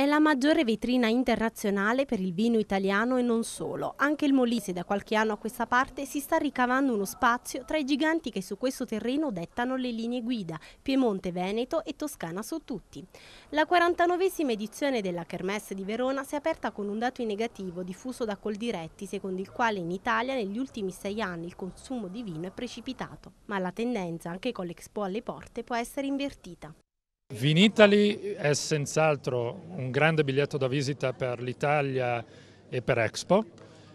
È la maggiore vetrina internazionale per il vino italiano e non solo. Anche il Molise da qualche anno a questa parte si sta ricavando uno spazio tra i giganti che su questo terreno dettano le linee guida, Piemonte, Veneto e Toscana su tutti. La 49esima edizione della Kermesse di Verona si è aperta con un dato in negativo diffuso da Coldiretti, secondo il quale in Italia negli ultimi sei anni il consumo di vino è precipitato. Ma la tendenza, anche con l'Expo alle porte, può essere invertita. Vinitaly è senz'altro un grande biglietto da visita per l'Italia e per Expo,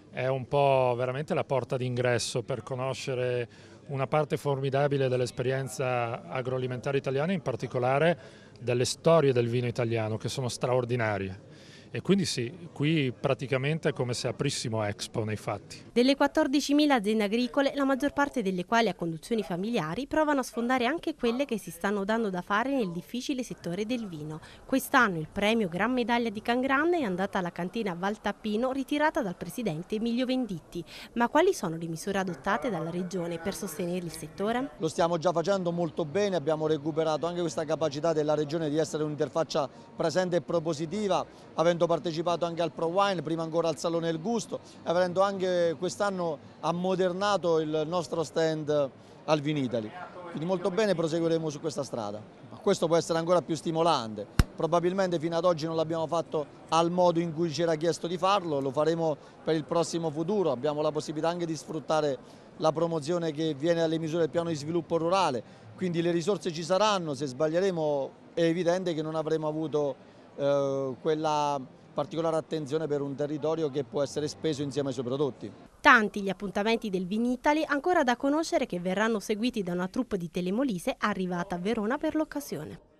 è un po' veramente la porta d'ingresso per conoscere una parte formidabile dell'esperienza agroalimentare italiana, in particolare delle storie del vino italiano che sono straordinarie. E quindi sì, qui praticamente è come se aprissimo Expo nei fatti. Delle 14.000 aziende agricole, la maggior parte delle quali a conduzioni familiari, provano a sfondare anche quelle che si stanno dando da fare nel difficile settore del vino. Quest'anno il premio Gran Medaglia di Cangrande è andata alla cantina Val Tappino, ritirata dal presidente Emilio Venditti. Ma quali sono le misure adottate dalla regione per sostenere il settore? Lo stiamo già facendo molto bene, abbiamo recuperato anche questa capacità della regione di essere un'interfaccia presente e propositiva, avendo avendo partecipato anche al Pro Wine, prima ancora al Salone del Gusto, avendo anche quest'anno ammodernato il nostro stand al Vinitali. Quindi molto bene proseguiremo su questa strada. Ma questo può essere ancora più stimolante. Probabilmente fino ad oggi non l'abbiamo fatto al modo in cui ci era chiesto di farlo, lo faremo per il prossimo futuro. Abbiamo la possibilità anche di sfruttare la promozione che viene dalle misure del piano di sviluppo rurale. Quindi le risorse ci saranno, se sbaglieremo è evidente che non avremo avuto eh, quella particolare attenzione per un territorio che può essere speso insieme ai suoi prodotti. Tanti gli appuntamenti del Vinitali ancora da conoscere che verranno seguiti da una troupe di Telemolise arrivata a Verona per l'occasione.